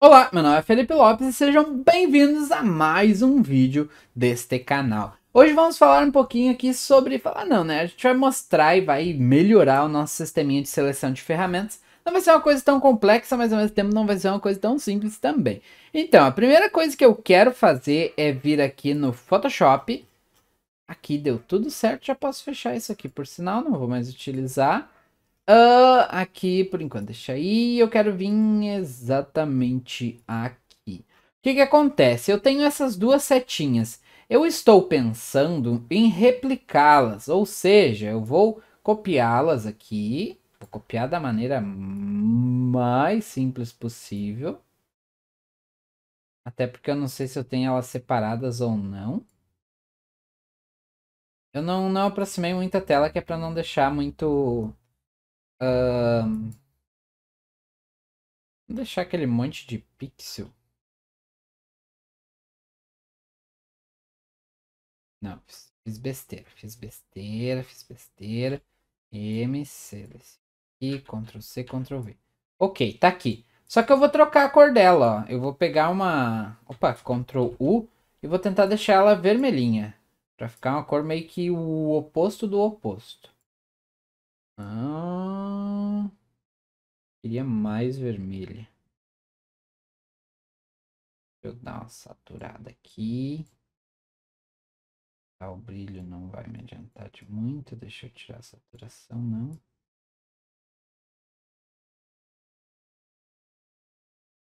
Olá, meu nome é Felipe Lopes e sejam bem-vindos a mais um vídeo deste canal. Hoje vamos falar um pouquinho aqui sobre, falar não né, a gente vai mostrar e vai melhorar o nosso sisteminha de seleção de ferramentas. Não vai ser uma coisa tão complexa, mas ao mesmo tempo não vai ser uma coisa tão simples também. Então, a primeira coisa que eu quero fazer é vir aqui no Photoshop. Aqui deu tudo certo, já posso fechar isso aqui, por sinal, não vou mais utilizar. Uh, aqui, por enquanto, deixa aí. Eu quero vir exatamente aqui. O que, que acontece? Eu tenho essas duas setinhas. Eu estou pensando em replicá-las, ou seja, eu vou copiá-las aqui. Vou copiar da maneira mais simples possível. Até porque eu não sei se eu tenho elas separadas ou não. Eu não, não aproximei muito a tela, que é para não deixar muito Vou deixar aquele monte de pixel. Não, fiz besteira, fiz besteira, fiz besteira. M, C, e Ctrl C, Ctrl V. Ok, tá aqui. Só que eu vou trocar a cor dela, ó. Eu vou pegar uma... Opa, Ctrl U e vou tentar deixar ela vermelhinha. Pra ficar uma cor meio que o oposto do oposto. Não. Ah, queria mais vermelha. Deixa eu dar uma saturada aqui. Ah, o brilho não vai me adiantar de muito. Deixa eu tirar a saturação, não.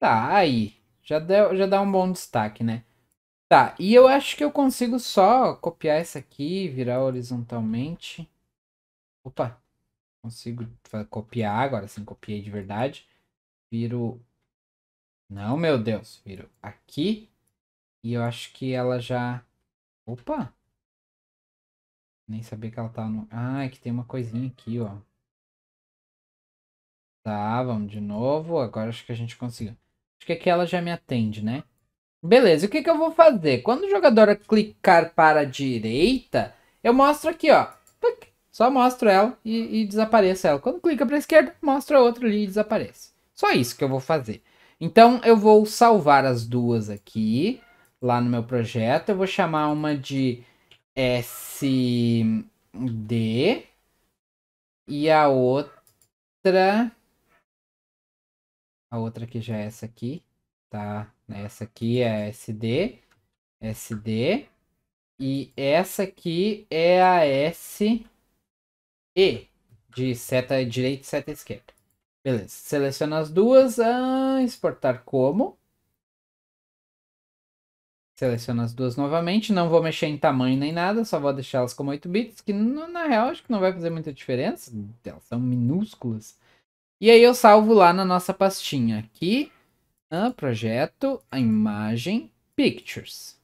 Tá, aí. Já, deu, já dá um bom destaque, né? Tá, e eu acho que eu consigo só copiar essa aqui, virar horizontalmente. Opa, Consigo copiar agora, sim, copiei de verdade. Viro. Não, meu Deus. Viro aqui. E eu acho que ela já. Opa! Nem sabia que ela tava no. Ah, é que tem uma coisinha aqui, ó. Tá, vamos de novo. Agora acho que a gente conseguiu. Acho que aqui ela já me atende, né? Beleza, o que, que eu vou fazer? Quando o jogador clicar para a direita, eu mostro aqui, ó. Só mostro ela e, e ela. Quando clica para a esquerda, mostra outra ali e desaparece. Só isso que eu vou fazer. Então, eu vou salvar as duas aqui, lá no meu projeto. Eu vou chamar uma de SD e a outra... A outra que já é essa aqui, tá? Essa aqui é SD, SD. E essa aqui é a S e de seta direita e seta esquerda. Beleza. Seleciona as duas. Ah, exportar como. Seleciona as duas novamente. Não vou mexer em tamanho nem nada. Só vou deixá-las como 8 bits. Que no, na real acho que não vai fazer muita diferença. Elas são minúsculas. E aí eu salvo lá na nossa pastinha. Aqui. Ah, projeto. A imagem. Pictures.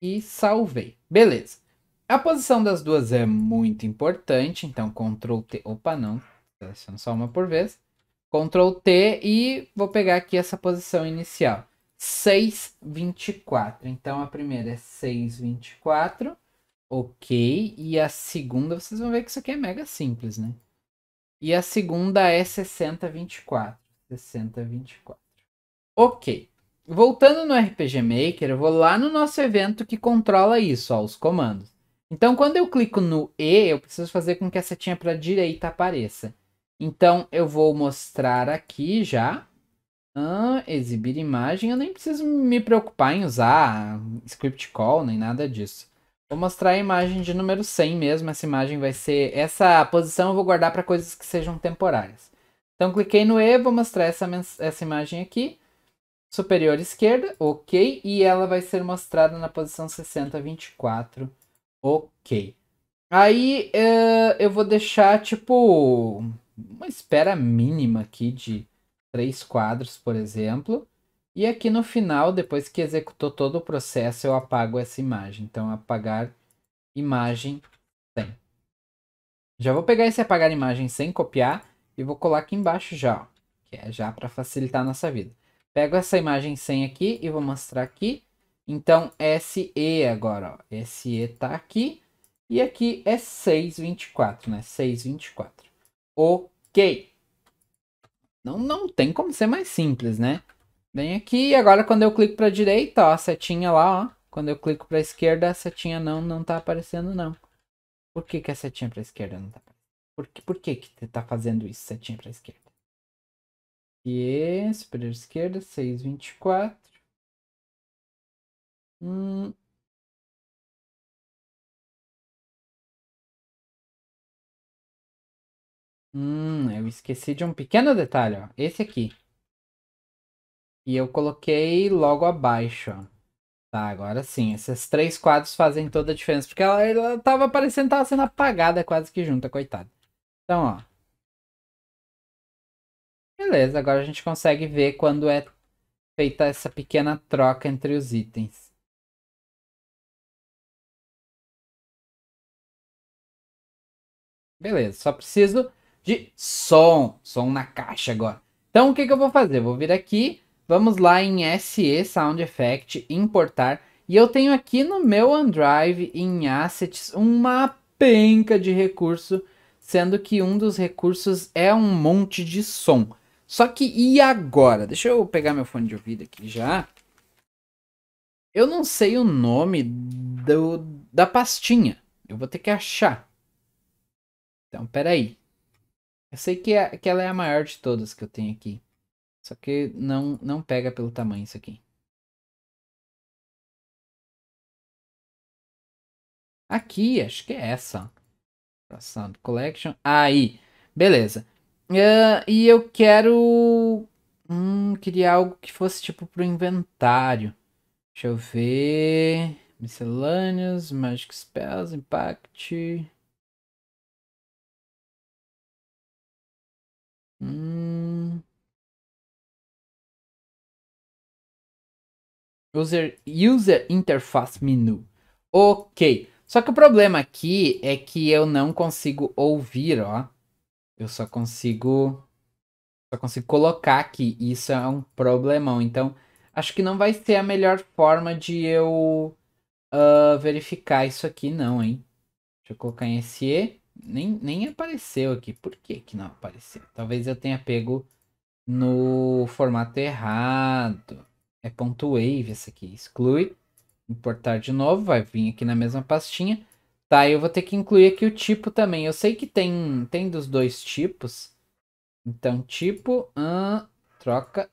E salvei. Beleza. A posição das duas é muito importante, então Ctrl T, opa não, tá sendo só uma por vez. Ctrl T e vou pegar aqui essa posição inicial, 6,24. Então a primeira é 6,24, ok, e a segunda, vocês vão ver que isso aqui é mega simples, né? E a segunda é 60,24, 60,24, ok. Voltando no RPG Maker, eu vou lá no nosso evento que controla isso, ó, os comandos. Então, quando eu clico no E, eu preciso fazer com que a setinha para a direita apareça. Então, eu vou mostrar aqui já. Ah, exibir imagem. Eu nem preciso me preocupar em usar script call nem nada disso. Vou mostrar a imagem de número 100 mesmo. Essa imagem vai ser... Essa posição eu vou guardar para coisas que sejam temporárias. Então, cliquei no E, vou mostrar essa, essa imagem aqui. Superior esquerda, ok. E ela vai ser mostrada na posição 6024. 24. Ok. Aí uh, eu vou deixar, tipo, uma espera mínima aqui de três quadros, por exemplo. E aqui no final, depois que executou todo o processo, eu apago essa imagem. Então, apagar imagem sem. Já vou pegar esse apagar imagem sem copiar e vou colar aqui embaixo já, ó, que é já para facilitar a nossa vida. Pego essa imagem sem aqui e vou mostrar aqui. Então, SE agora, ó. SE está aqui. E aqui é 624, né? 624. Ok. Não, não tem como ser mais simples, né? Vem aqui e agora quando eu clico para a direita, ó, a setinha lá, ó. Quando eu clico para a esquerda, a setinha não, não tá aparecendo, não. Por que, que a setinha para a esquerda não tá aparecendo? Por que, por que que você tá fazendo isso, setinha para a esquerda? E superior esquerda, 624. Hum, Hum, eu esqueci de um pequeno detalhe, ó. Esse aqui. E eu coloquei logo abaixo, ó. Tá, agora sim. Esses três quadros fazem toda a diferença. Porque ela, ela tava parecendo tava sendo apagada quase que junta, coitada. Então, ó. Beleza, agora a gente consegue ver quando é feita essa pequena troca entre os itens. Beleza, só preciso de som. Som na caixa agora. Então, o que, que eu vou fazer? Vou vir aqui, vamos lá em SE Sound Effect, importar. E eu tenho aqui no meu OneDrive, em Assets, uma penca de recurso, sendo que um dos recursos é um monte de som. Só que e agora? Deixa eu pegar meu fone de ouvido aqui já. Eu não sei o nome do, da pastinha. Eu vou ter que achar. Então, peraí. Eu sei que, é, que ela é a maior de todas que eu tenho aqui. Só que não, não pega pelo tamanho isso aqui. Aqui, acho que é essa. Sound Collection. Aí, beleza. Uh, e eu quero... Hum, queria algo que fosse tipo pro inventário. Deixa eu ver... Miscellaneous, Magic Spells, Impact... Hum. User, user Interface Menu. Ok. Só que o problema aqui é que eu não consigo ouvir, ó. Eu só consigo... Só consigo colocar aqui. Isso é um problemão. Então, acho que não vai ser a melhor forma de eu uh, verificar isso aqui, não, hein? Deixa eu colocar em SE. Nem, nem apareceu aqui. Por que, que não apareceu? Talvez eu tenha pego no formato errado. É ponto .wave essa aqui. Exclui. Importar de novo. Vai vir aqui na mesma pastinha. Tá, eu vou ter que incluir aqui o tipo também. Eu sei que tem, tem dos dois tipos. Então, tipo... Uh, troca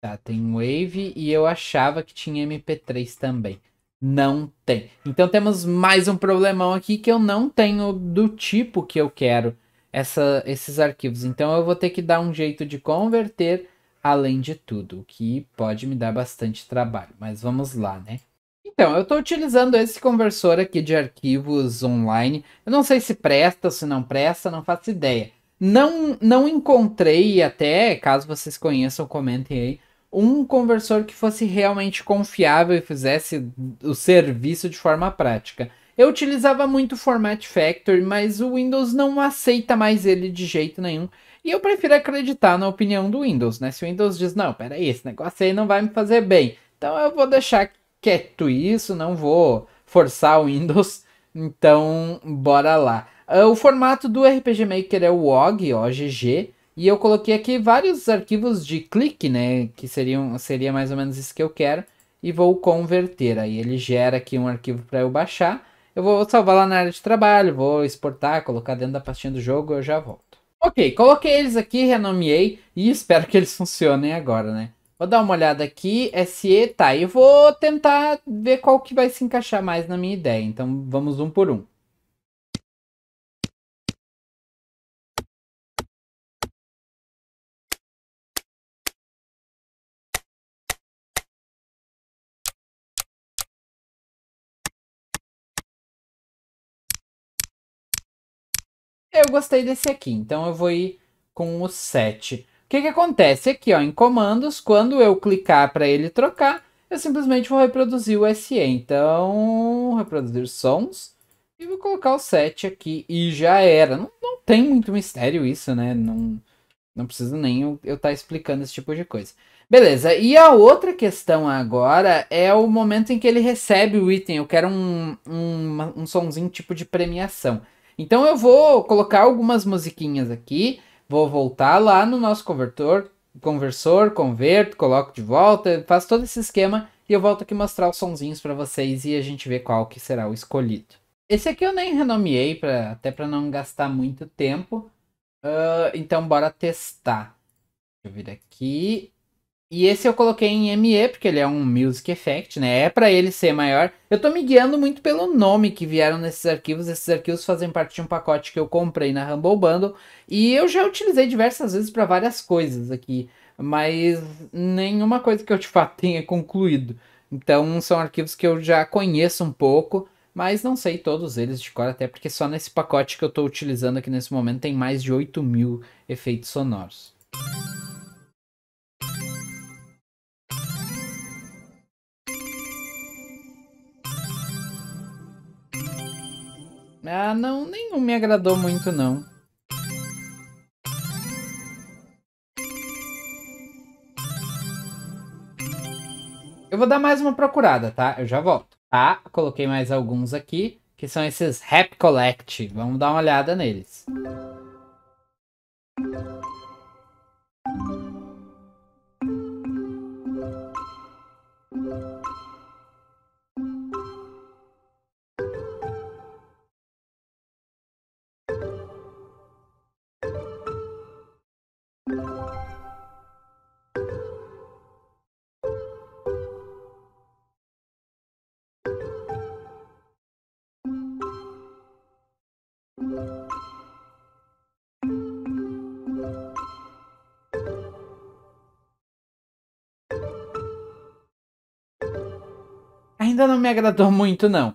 Tá, tem Wave e eu achava que tinha MP3 também. Não tem. Então temos mais um problemão aqui que eu não tenho do tipo que eu quero essa, esses arquivos. Então eu vou ter que dar um jeito de converter além de tudo, o que pode me dar bastante trabalho. Mas vamos lá, né? Então, eu estou utilizando esse conversor aqui de arquivos online. Eu não sei se presta, se não presta, não faço ideia. Não, não encontrei até, caso vocês conheçam, comentem aí, um conversor que fosse realmente confiável e fizesse o serviço de forma prática. Eu utilizava muito o Format Factory, mas o Windows não aceita mais ele de jeito nenhum. E eu prefiro acreditar na opinião do Windows, né? Se o Windows diz, não, peraí, esse negócio aí não vai me fazer bem. Então eu vou deixar quieto isso, não vou forçar o Windows. Então, bora lá. Ah, o formato do RPG Maker é o OGG, OGG e eu coloquei aqui vários arquivos de clique, né? Que seriam, seria mais ou menos isso que eu quero. E vou converter. Aí ele gera aqui um arquivo para eu baixar. Eu vou salvar lá na área de trabalho, vou exportar, colocar dentro da pastinha do jogo eu já volto. Ok, coloquei eles aqui, renomeei e espero que eles funcionem agora, né? Vou dar uma olhada aqui, SE, tá, e vou tentar ver qual que vai se encaixar mais na minha ideia. Então vamos um por um. Eu gostei desse aqui, então eu vou ir com o 7. O que, que acontece aqui ó, em comandos, quando eu clicar para ele trocar, eu simplesmente vou reproduzir o SE. Então, reproduzir sons e vou colocar o 7 aqui e já era. Não, não tem muito mistério isso, né? Não, não preciso nem eu estar tá explicando esse tipo de coisa. Beleza, e a outra questão agora é o momento em que ele recebe o item. Eu quero um, um, um sonzinho tipo de premiação. Então eu vou colocar algumas musiquinhas aqui, vou voltar lá no nosso convertor, conversor, converto, coloco de volta, faço todo esse esquema e eu volto aqui mostrar os sonzinhos para vocês e a gente vê qual que será o escolhido. Esse aqui eu nem renomeei, pra, até para não gastar muito tempo. Uh, então bora testar. Deixa eu vir aqui. E esse eu coloquei em ME, porque ele é um Music Effect, né? É para ele ser maior. Eu tô me guiando muito pelo nome que vieram nesses arquivos. Esses arquivos fazem parte de um pacote que eu comprei na Humble Bundle. E eu já utilizei diversas vezes para várias coisas aqui. Mas nenhuma coisa que eu de fato tenha concluído. Então são arquivos que eu já conheço um pouco. Mas não sei todos eles de cor, até porque só nesse pacote que eu tô utilizando aqui nesse momento tem mais de 8 mil efeitos sonoros. Ah, não, nenhum me agradou muito, não. Eu vou dar mais uma procurada, tá? Eu já volto. Tá, coloquei mais alguns aqui, que são esses Rap Collect. Vamos dar uma olhada neles. Música Ainda não me agradou muito, não.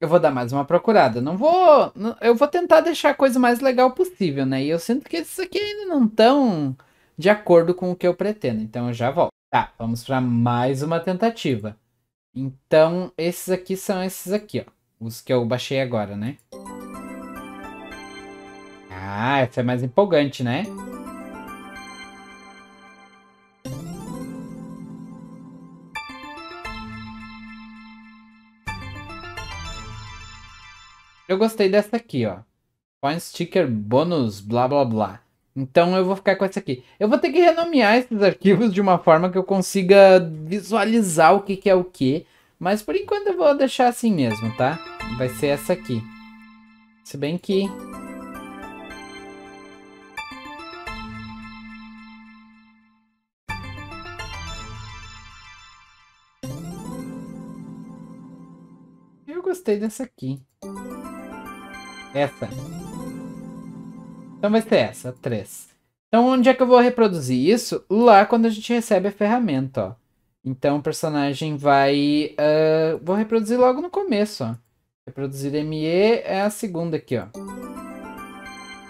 Eu vou dar mais uma procurada. Não vou. Eu vou tentar deixar a coisa mais legal possível, né? E eu sinto que isso aqui ainda não tão de acordo com o que eu pretendo. Então eu já volto. Tá, vamos para mais uma tentativa. Então, esses aqui são esses aqui, ó. Os que eu baixei agora, né? Ah, essa é mais empolgante, né? Eu gostei dessa aqui, ó. Coin sticker bônus, blá blá blá. Então eu vou ficar com essa aqui. Eu vou ter que renomear esses arquivos de uma forma que eu consiga visualizar o que, que é o que. Mas por enquanto eu vou deixar assim mesmo, tá? Vai ser essa aqui. Se bem que eu gostei dessa aqui. Essa. Então vai ser essa, 3. Então onde é que eu vou reproduzir isso? Lá quando a gente recebe a ferramenta, ó. Então o personagem vai... Uh, vou reproduzir logo no começo, ó. Reproduzir ME é a segunda aqui, ó.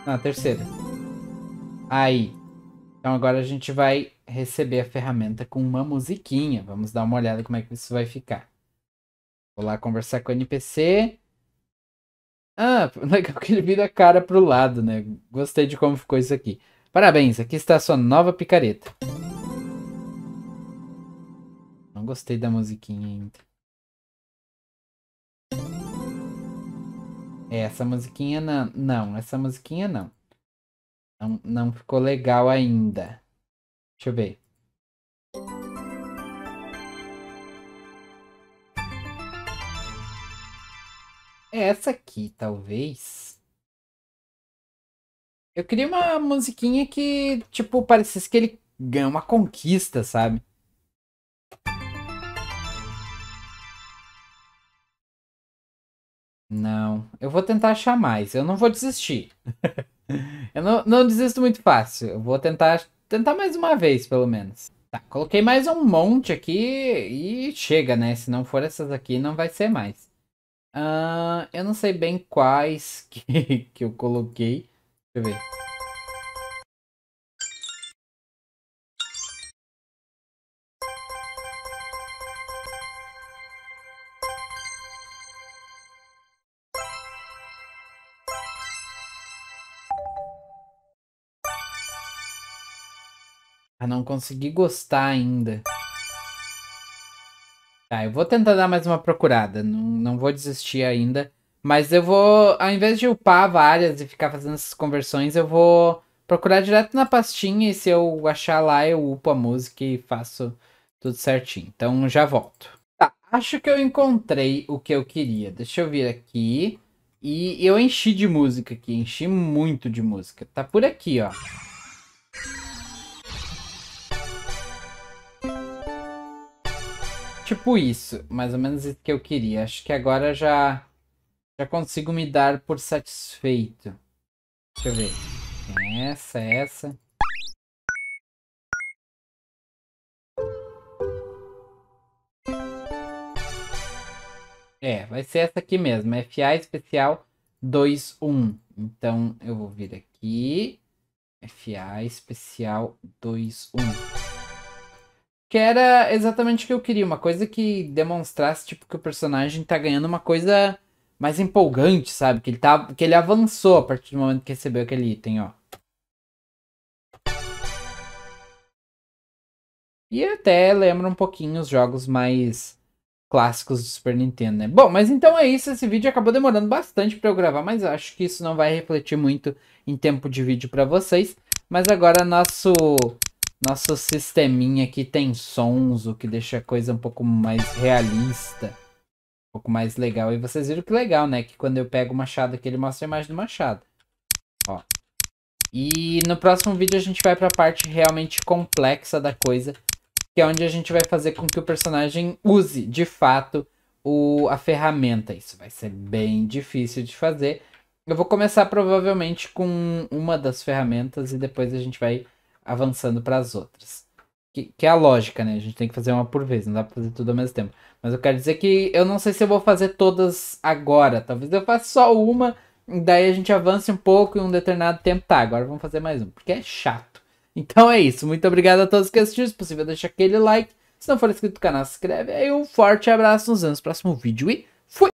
a terceira. Aí. Então agora a gente vai receber a ferramenta com uma musiquinha. Vamos dar uma olhada como é que isso vai ficar. Vou lá conversar com o NPC. Ah, legal que ele vira a cara pro lado, né? Gostei de como ficou isso aqui. Parabéns, aqui está a sua nova picareta. Não gostei da musiquinha ainda. É, essa musiquinha não. Não, essa musiquinha não. Não, não ficou legal ainda. Deixa eu ver. É essa aqui, talvez. Eu queria uma musiquinha que, tipo, parecesse que ele ganha uma conquista, sabe? Não, eu vou tentar achar mais. Eu não vou desistir. eu não, não desisto muito fácil. Eu vou tentar, tentar mais uma vez, pelo menos. Tá, coloquei mais um monte aqui e chega, né? Se não for essas aqui, não vai ser mais. Uh, eu não sei bem quais que, que eu coloquei. Deixa eu ver. Ah, não consegui gostar ainda. Tá, eu vou tentar dar mais uma procurada. Não, não vou desistir ainda. Mas eu vou, ao invés de upar várias e ficar fazendo essas conversões, eu vou procurar direto na pastinha e se eu achar lá, eu upo a música e faço tudo certinho. Então já volto. Tá, acho que eu encontrei o que eu queria. Deixa eu vir aqui. E eu enchi de música aqui, enchi muito de música. Tá por aqui, ó. tipo isso, mais ou menos o que eu queria. Acho que agora já, já consigo me dar por satisfeito. Deixa eu ver. Essa, essa. É, vai ser essa aqui mesmo, FA especial 2.1. Então eu vou vir aqui, FA especial 2.1 que era exatamente o que eu queria, uma coisa que demonstrasse tipo que o personagem tá ganhando uma coisa mais empolgante, sabe? Que ele tá, que ele avançou a partir do momento que recebeu aquele item, ó. E até lembra um pouquinho os jogos mais clássicos do Super Nintendo, né? Bom, mas então é isso. Esse vídeo acabou demorando bastante para eu gravar, mas acho que isso não vai refletir muito em tempo de vídeo para vocês. Mas agora nosso nosso sisteminha aqui tem sons, o que deixa a coisa um pouco mais realista, um pouco mais legal. E vocês viram que legal, né? Que quando eu pego o machado aqui, ele mostra a imagem do machado. Ó. E no próximo vídeo a gente vai para a parte realmente complexa da coisa, que é onde a gente vai fazer com que o personagem use, de fato, o, a ferramenta. Isso vai ser bem difícil de fazer. Eu vou começar provavelmente com uma das ferramentas e depois a gente vai avançando para as outras. Que, que, é a lógica, né? A gente tem que fazer uma por vez, não dá pra fazer tudo ao mesmo tempo. Mas eu quero dizer que eu não sei se eu vou fazer todas agora. Talvez eu faça só uma, daí a gente avance um pouco em um determinado tempo. Tá, agora vamos fazer mais um, porque é chato. Então é isso. Muito obrigado a todos que assistiram. Se possível, deixa aquele like. Se não for inscrito no canal, se inscreve. E um forte abraço. Nos vemos no próximo vídeo e fui!